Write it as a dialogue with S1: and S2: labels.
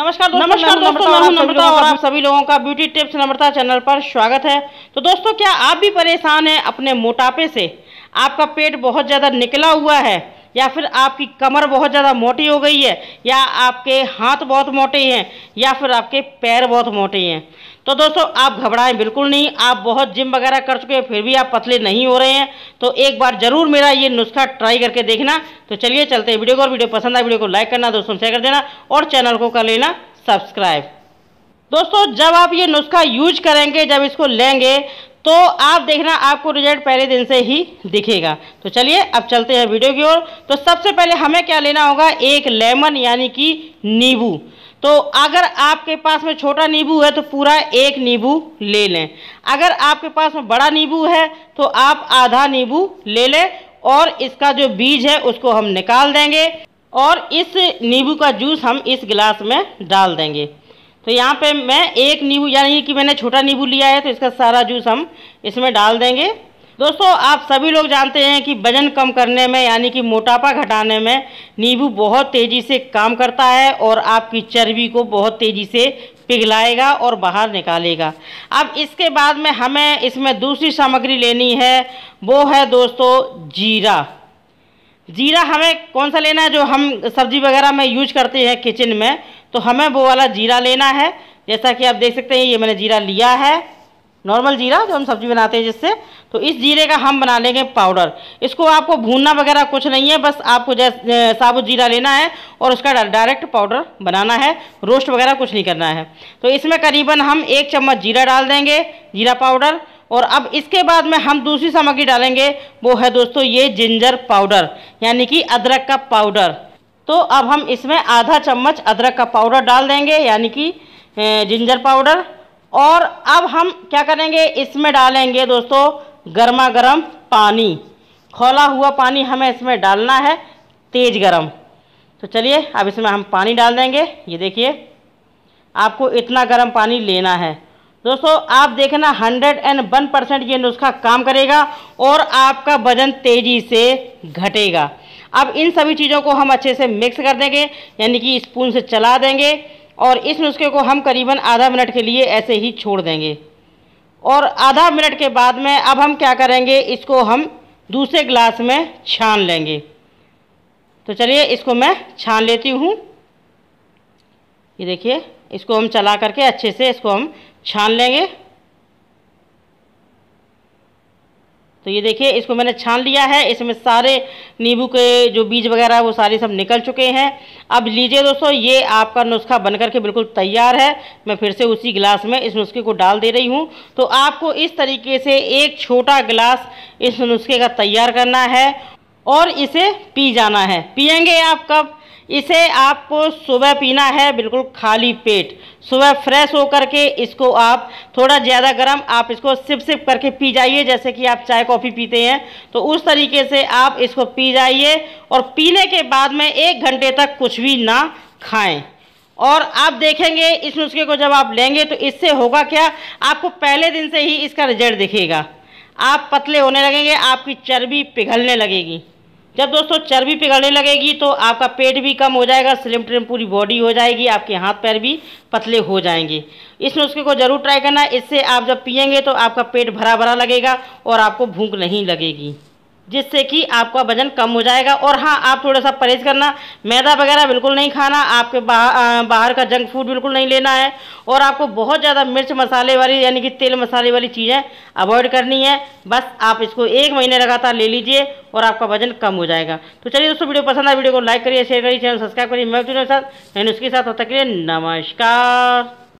S1: नमस्कार दोस्तों नमस्कार दोस्तों मैं हूं नम्रता और आप सभी लोगों का ब्यूटी टिप्स नम्रता चैनल पर स्वागत है तो दोस्तों क्या आप भी परेशान हैं अपने मोटापे से आपका पेट बहुत ज़्यादा निकला हुआ है या फिर आपकी कमर बहुत ज़्यादा मोटी हो गई है या आपके हाथ बहुत मोटे हैं या फिर आपके पैर बहुत मोटे हैं तो दोस्तों आप घबराएं बिल्कुल नहीं आप बहुत जिम वगैरह कर चुके हैं फिर भी आप पतले नहीं हो रहे हैं तो एक बार जरूर मेरा ये नुस्खा ट्राई करके देखना तो चलिए चलते हैं वीडियो को और वीडियो पसंद आए वीडियो को लाइक करना दोस्तों शेयर कर देना और चैनल को कर लेना सब्सक्राइब दोस्तों जब आप ये नुस्खा यूज करेंगे जब इसको लेंगे तो आप देखना आपको रिजल्ट पहले दिन से ही दिखेगा तो चलिए अब चलते हैं वीडियो की ओर तो सबसे पहले हमें क्या लेना होगा एक लेमन यानी कि नींबू तो अगर आपके पास में छोटा नींबू है तो पूरा एक नींबू ले लें अगर आपके पास में बड़ा नींबू है तो आप आधा नींबू ले लें और इसका जो बीज है उसको हम निकाल देंगे और इस नींबू का जूस हम इस गिलास में डाल देंगे तो यहाँ पे मैं एक नींबू यानी कि मैंने छोटा नींबू लिया है तो इसका सारा जूस हम इसमें डाल देंगे दोस्तों आप सभी लोग जानते हैं कि वजन कम करने में यानी कि मोटापा घटाने में नींबू बहुत तेज़ी से काम करता है और आपकी चर्बी को बहुत तेज़ी से पिघलाएगा और बाहर निकालेगा अब इसके बाद में हमें इसमें दूसरी सामग्री लेनी है वो है दोस्तों जीरा जीरा हमें कौन सा लेना है जो हम सब्जी वगैरह में यूज करते हैं किचन में तो हमें वो वाला जीरा लेना है जैसा कि आप देख सकते हैं ये मैंने जीरा लिया है नॉर्मल जीरा जो हम सब्जी बनाते हैं जिससे तो इस जीरे का हम बना लेंगे पाउडर इसको आपको भूनना वगैरह कुछ नहीं है बस आपको जैसे साबुत जीरा लेना है और उसका डायरेक्ट पाउडर बनाना है रोस्ट वगैरह कुछ नहीं करना है तो इसमें करीबन हम एक चम्मच जीरा डाल देंगे जीरा पाउडर और अब इसके बाद में हम दूसरी सामग्री डालेंगे वो है दोस्तों ये जिंजर पाउडर यानी कि अदरक का पाउडर तो अब हम इसमें आधा चम्मच अदरक का पाउडर डाल देंगे यानी कि जिंजर पाउडर और अब हम क्या करेंगे इसमें डालेंगे दोस्तों गर्मा गर्म पानी खोला हुआ पानी हमें इसमें डालना है तेज़ गर्म तो चलिए अब इसमें हम पानी डाल देंगे ये देखिए आपको इतना गर्म पानी लेना है दोस्तों आप देखना हंड्रेड एंड वन परसेंट ये नुस्खा काम करेगा और आपका वज़न तेज़ी से घटेगा अब इन सभी चीज़ों को हम अच्छे से मिक्स कर देंगे यानी कि स्पून से चला देंगे और इस नुस्खे को हम करीबन आधा मिनट के लिए ऐसे ही छोड़ देंगे और आधा मिनट के बाद में अब हम क्या करेंगे इसको हम दूसरे ग्लास में छान लेंगे तो चलिए इसको मैं छान लेती हूँ ये देखिए इसको हम चला करके अच्छे से इसको हम छान लेंगे तो ये देखिए इसको मैंने छान लिया है इसमें सारे नींबू के जो बीज वगैरह वो सारे सब निकल चुके हैं अब लीजिए दोस्तों ये आपका नुस्खा बन करके बिल्कुल तैयार है मैं फिर से उसी गिलास में इस नुस्खे को डाल दे रही हूँ तो आपको इस तरीके से एक छोटा गिलास इस नुस्खे का तैयार करना है और इसे पी जाना है पियेंगे आप कब इसे आपको सुबह पीना है बिल्कुल खाली पेट सुबह फ्रेश होकर के इसको आप थोड़ा ज़्यादा गर्म आप इसको सिप सिप करके पी जाइए जैसे कि आप चाय कॉफ़ी पीते हैं तो उस तरीके से आप इसको पी जाइए और पीने के बाद में एक घंटे तक कुछ भी ना खाएं और आप देखेंगे इस नुस्खे को जब आप लेंगे तो इससे होगा क्या आपको पहले दिन से ही इसका रिजल्ट दिखेगा आप पतले होने लगेंगे आपकी चर्बी पिघलने लगेगी जब दोस्तों चर्बी पिघलने लगेगी तो आपका पेट भी कम हो जाएगा स्लिम ट्रिम पूरी बॉडी हो जाएगी आपके हाथ पैर भी पतले हो जाएंगे इस नुस्खे को ज़रूर ट्राई करना इससे आप जब पियेंगे तो आपका पेट भरा भरा लगेगा और आपको भूख नहीं लगेगी जिससे कि आपका वजन कम हो जाएगा और हाँ आप थोड़ा सा परहेज करना मैदा वगैरह बिल्कुल नहीं खाना आपके बाहर बाहर का जंक फूड बिल्कुल नहीं लेना है और आपको बहुत ज़्यादा मिर्च मसाले वाली यानी कि तेल मसाले वाली चीज़ें अवॉइड करनी है बस आप इसको एक महीने लगातार ले लीजिए और आपका वजन कम हो जाएगा तो चलिए दोस्तों वीडियो पसंद आए वीडियो को लाइक करिए शेयर करिए चैनल सब्सक्राइब करिए मैं साथ मैंने उसके साथ होता के लिए नमस्कार